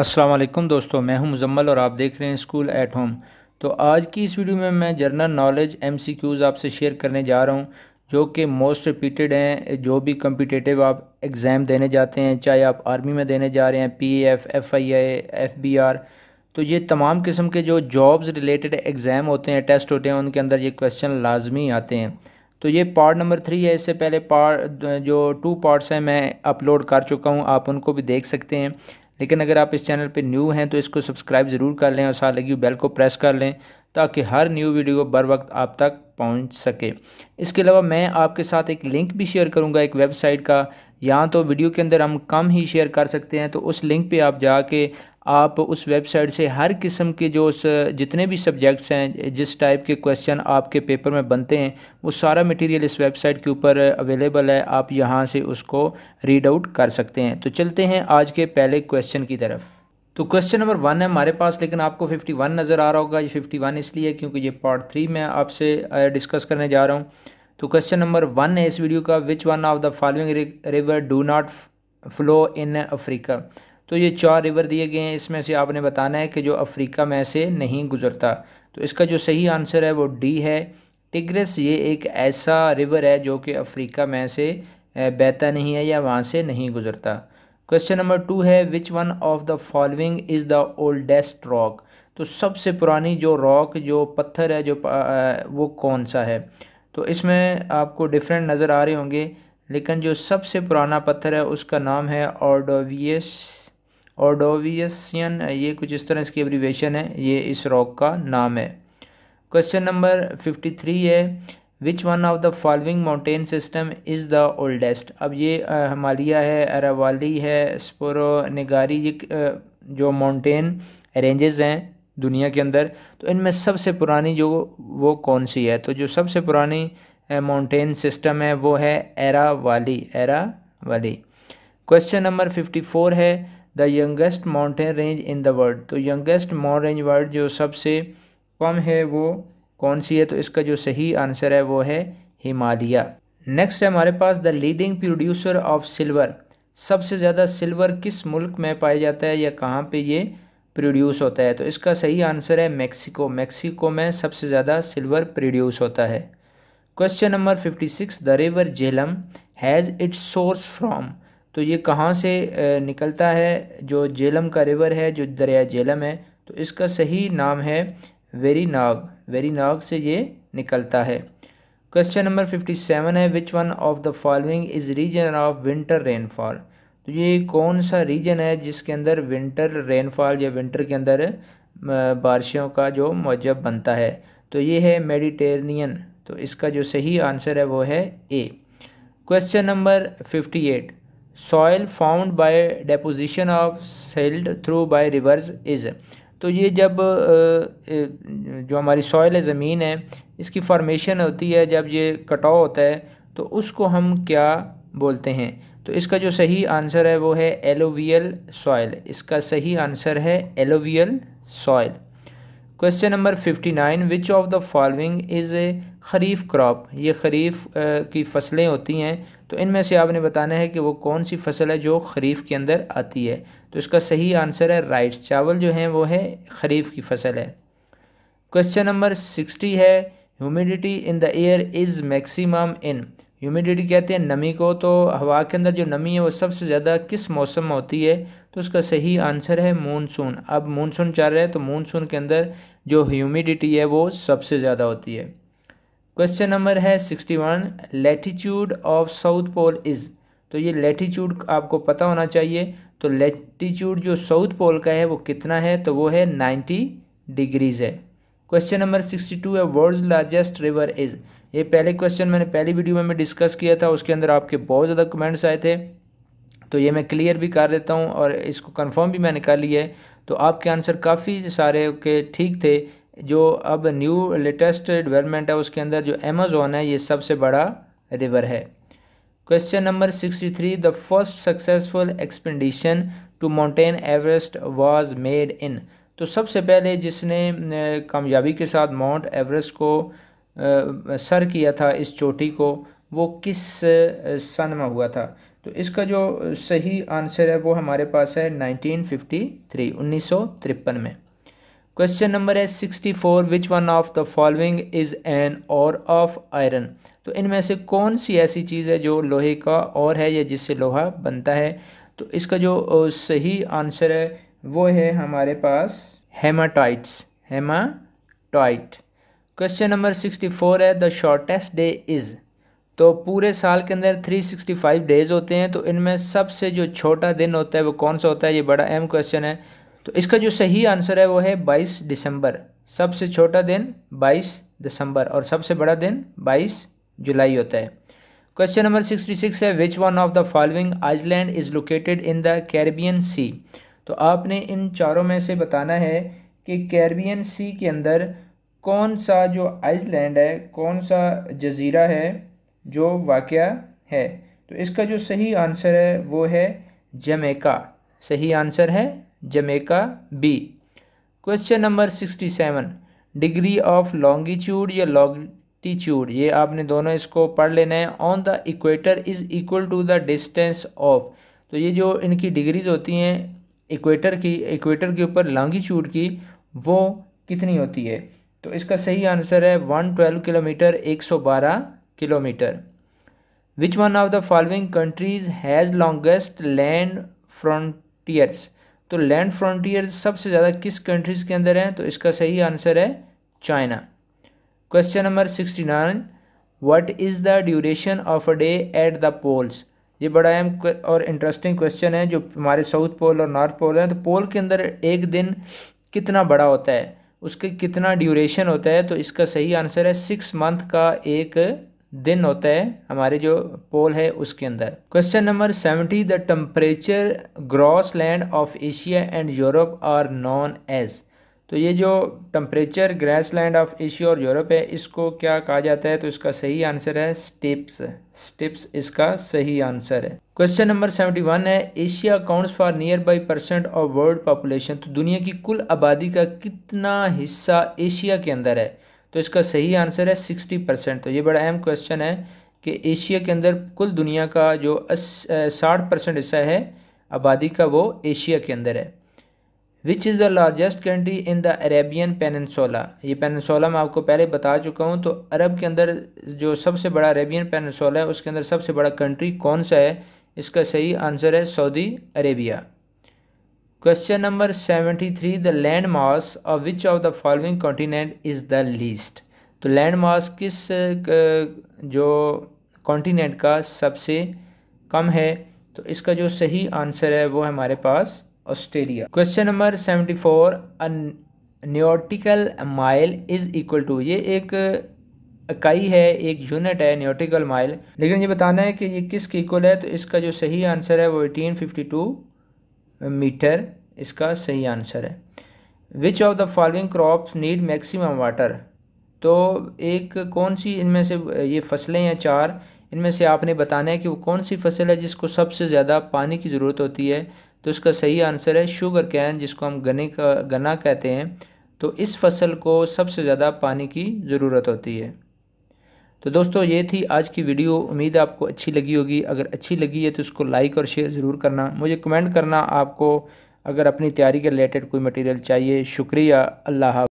असलम दोस्तों मैं हूं मुजम्मल और आप देख रहे हैं स्कूल एट होम तो आज की इस वीडियो में मैं जनरल नॉलेज एमसीक्यूज़ आपसे शेयर करने जा रहा हूं जो कि मोस्ट रिपीटेड हैं जो भी कम्पिटेटिव आप एग्ज़ाम देने जाते हैं चाहे आप आर्मी में देने जा रहे हैं P F F I I F B R तो ये तमाम किस्म के जो जॉब्स रिलेटेड एग्ज़ाम होते हैं टेस्ट होते हैं उनके अंदर ये क्वेश्चन लाजमी आते हैं तो ये पार्ट नंबर थ्री है इससे पहले पार्ट जो टू पार्ट्स हैं मैं अपलोड कर चुका हूँ आप उनको भी देख सकते हैं लेकिन अगर आप इस चैनल पर न्यू हैं तो इसको सब्सक्राइब ज़रूर कर लें और साथ लगी बेल को प्रेस कर लें ताकि हर न्यू वीडियो बर वक्त आप तक पहुंच सके इसके अलावा मैं आपके साथ एक लिंक भी शेयर करूंगा एक वेबसाइट का यहाँ तो वीडियो के अंदर हम कम ही शेयर कर सकते हैं तो उस लिंक पे आप जाके आप उस वेबसाइट से हर किस्म के जो जितने भी सब्जेक्ट्स हैं जिस टाइप के क्वेश्चन आपके पेपर में बनते हैं वो सारा मटेरियल इस वेबसाइट के ऊपर अवेलेबल है आप यहाँ से उसको रीड आउट कर सकते हैं तो चलते हैं आज के पहले क्वेश्चन की तरफ तो क्वेश्चन नंबर वन है हमारे पास लेकिन आपको वन नज़र आ रहा होगा ये वन इसलिए क्योंकि ये पार्ट थ्री में आपसे डिस्कस करने जा रहा हूँ तो क्वेश्चन नंबर वन है इस वीडियो का which one of the following river do not flow in Africa तो ये चार रिवर दिए गए हैं इसमें से आपने बताना है कि जो अफ्रीका में से नहीं गुजरता तो इसका जो सही आंसर है वो डी है टिग्रेस ये एक ऐसा रिवर है जो कि अफ्रीका में से बहता नहीं है या वहाँ से नहीं गुजरता क्वेश्चन नंबर टू है which one of the following is the oldest rock तो सबसे पुरानी जो रॉक जो पत्थर है जो वो कौन सा है तो इसमें आपको डिफरेंट नज़र आ रहे होंगे लेकिन जो सबसे पुराना पत्थर है उसका नाम है ऑर्डोवियस ओडोवियसियन uh, ये कुछ इस तरह इसकी एब्रीवेशन है ये इस रॉक का नाम है क्वेश्चन नंबर फिफ्टी थ्री है which one of the following mountain system is the oldest अब ये हमालिया uh, है अरावाली है स्पोरो निगारी ये uh, जो माउंटेन रेंजेज़ हैं दुनिया के अंदर तो इनमें सबसे पुरानी जो वो कौन सी है तो जो सबसे पुरानी माउंटेन सिस्टम है वो है era Aravalli Aravalli question number fifty four है the youngest mountain range in the world तो यंगेस्ट माउंट रेंज वर्ल्ड जो सबसे कम है वो कौन सी है तो इसका जो सही आंसर है वो है हिमालय नेक्स्ट है हमारे पास the leading producer of silver सबसे ज़्यादा सिल्वर किस मुल्क में पाया जाता है या कहाँ पे ये प्रोड्यूस होता है तो इसका सही आंसर है मेक्सिको मेक्सिको में सबसे ज़्यादा सिल्वर प्रोड्यूस होता है question number fifty six the river Jhelum has its source from तो ये कहाँ से निकलता है जो जेलम का रिवर है जो दरिया जेलम है तो इसका सही नाम है वेरी नाग वेरी नाग से ये निकलता है क्वेश्चन नंबर फिफ्टी सेवन है which one of the following is region of winter rainfall तो ये कौन सा रीजन है जिसके अंदर विंटर रेनफॉल या विंटर के अंदर बारिशों का जो मौजब बनता है तो ये है मेडिटेरेनियन तो इसका जो सही आंसर है वो है A question number fifty eight soil found by deposition of silt through by rivers is तो ये जब जो हमारी सॉयल है ज़मीन है इसकी फॉर्मेशन होती है जब ये कटाव होता है तो उसको हम क्या बोलते हैं तो इसका जो सही आंसर है वो है एलोवियल सॉयल इसका सही आंसर है alluvial soil question number fifty nine which of the following is a kharif crop ये खरीफ की फसलें होती हैं तो इनमें से आपने बताना है कि वो कौन सी फसल है जो खरीफ के अंदर आती है तो इसका सही आंसर है राइट्स चावल जो हैं वो है खरीफ की फसल है क्वेश्चन नंबर सिक्सटी है humidity in the air is maximum in humidity कहते हैं नमी को तो हवा के अंदर जो नमी है वो सबसे ज़्यादा किस मौसम में होती है तो उसका सही आंसर है मानसून अब मानसून चल रहा है तो मानसून के अंदर जो ह्यूमिडिटी है वो सबसे ज़्यादा होती है क्वेश्चन नंबर है sixty one latitude of south pole is तो ये लेटीट्यूड आपको पता होना चाहिए तो लेटीट्यूड जो साउथ पोल का है वो कितना है तो वो है नाइन्टी डिग्रीज़ है क्वेश्चन नंबर सिक्सटी टू है वर्ल्ड लार्जेस्ट रिवर इज़ ये पहले क्वेश्चन मैंने पहली वीडियो में मैं डिस्कस किया था उसके अंदर आपके बहुत ज़्यादा कमेंट्स आए थे तो ये मैं क्लियर भी कर देता हूँ और इसको कन्फर्म भी मैंने कर लिया है तो आपके आंसर काफ़ी सारे के ठीक थे जो अब न्यू लेटेस्ट डेवलपमेंट है उसके अंदर जो अमेज़ोन है ये सबसे बड़ा रिवर है question number sixty three the first successful expedition to mountain Everest was made in तो सबसे पहले जिसने कामयाबी के साथ माउंट एवरेस्ट को सर किया था इस चोटी को वो किस सन में हुआ था तो इसका जो सही आंसर है वो हमारे पास है 1953 तिरपन में क्वेश्चन नंबर है sixty four which one of the following is an ore of iron तो इनमें से कौन सी ऐसी चीज़ है जो लोहे का और है या जिससे लोहा बनता है तो इसका जो सही आंसर है वो है हमारे पास hematites hematite question number sixty four है द शॉर्टेस्ट डे इज़ तो पूरे साल के अंदर थ्री सिक्सटी फाइव डेज़ होते हैं तो इनमें सबसे जो छोटा दिन होता है वो कौन सा होता है ये बड़ा अहम क्वेश्चन है तो इसका जो सही आंसर है वो है बाईस दिसंबर सबसे छोटा दिन बाईस दिसंबर और सबसे बड़ा दिन बाईस जुलाई होता है क्वेश्चन नंबर सिक्सटी सिक्स है which one of the following island is located in the Caribbean sea तो आपने इन चारों में से बताना है कि कैरिबियन सी के अंदर कौन सा जो आइसलैंड है कौन सा जजीरा है जो वाक़ है तो इसका जो सही आंसर है वो है जमेका सही आंसर है Jamaica B question number sixty seven degree of longitude या लॉन्गिट्यूड ये आपने दोनों इसको पढ़ लेना है on the equator is equal to the distance of तो ये जो इनकी डिग्रीज होती हैं इक्वेटर की इक्वेटर के ऊपर लॉन्गिट्यूड की वो कितनी होती है तो इसका सही आंसर है वन ट्वेल्व किलोमीटर एक सौ बारह kilometre which one of the following countries has longest land frontiers तो लैंड फ्रंटियर सबसे ज़्यादा किस कंट्रीज़ के अंदर हैं तो इसका सही आंसर है China question number sixty nine what is the duration of a day at the poles ये बड़ा अहम और इंटरेस्टिंग क्वेश्चन है जो हमारे साउथ पोल और नॉर्थ पोल हैं तो पोल के अंदर एक दिन कितना बड़ा होता है उसके कितना ड्यूरेशन होता है तो इसका सही आंसर है सिक्स मंथ का एक दिन होता है हमारे जो पोल है उसके अंदर question number seventy the temperature grass land of Asia and Europe are known as तो ये जो temperature grass land of Asia और यूरोप है इसको क्या कहा जाता है तो इसका सही आंसर है स्टिप्स स्टिप्स इसका सही आंसर है क्वेश्चन नंबर सेवेंटी वन है Asia accounts for near by percent of world population तो दुनिया की कुल आबादी का कितना हिस्सा एशिया के अंदर है तो इसका सही आंसर है सिक्सटी परसेंट तो ये बड़ा अहम क्वेश्चन है कि एशिया के अंदर कुल दुनिया का जो साठ परसेंट हिस्सा है आबादी का वो एशिया के अंदर है which is the largest country in the Arabian peninsula ये पेनसोला मैं आपको पहले बता चुका हूँ तो अरब के अंदर जो सबसे बड़ा अरेबियन पेनसोला है उसके अंदर सबसे बड़ा कंट्री कौन सा है इसका सही आंसर है Saudi Arabia question number seventy three the land mass of which of the following continent is the least तो लैंड मास किस जो कॉन्टीनेंट का सबसे कम है तो इसका जो सही आंसर है वो हमारे पास Australia question number seventy four nautical mile is equal to ये एक इकाई है एक यूनिट है न्योटिकल माइल लेकिन ये बताना है कि ये किसके इक्वल है तो इसका जो सही आंसर है वो एटीन फिफ्टी टू मीटर इसका सही आंसर है which of the following crops need maximum water तो एक कौन सी इनमें से ये फसलें हैं चार इनमें से आपने बताना है कि वो कौन सी फसल है जिसको सबसे ज़्यादा पानी की ज़रूरत होती है तो इसका सही आंसर है शुगर कैन जिसको हम गन्ने का गन्ना कहते हैं तो इस फसल को सबसे ज़्यादा पानी की ज़रूरत होती है तो दोस्तों ये थी आज की वीडियो उम्मीद आपको अच्छी लगी होगी अगर अच्छी लगी है तो उसको लाइक और शेयर ज़रूर करना मुझे कमेंट करना आपको अगर अपनी तैयारी के रिलेटेड कोई मटेरियल चाहिए शुक्रिया अल्लाह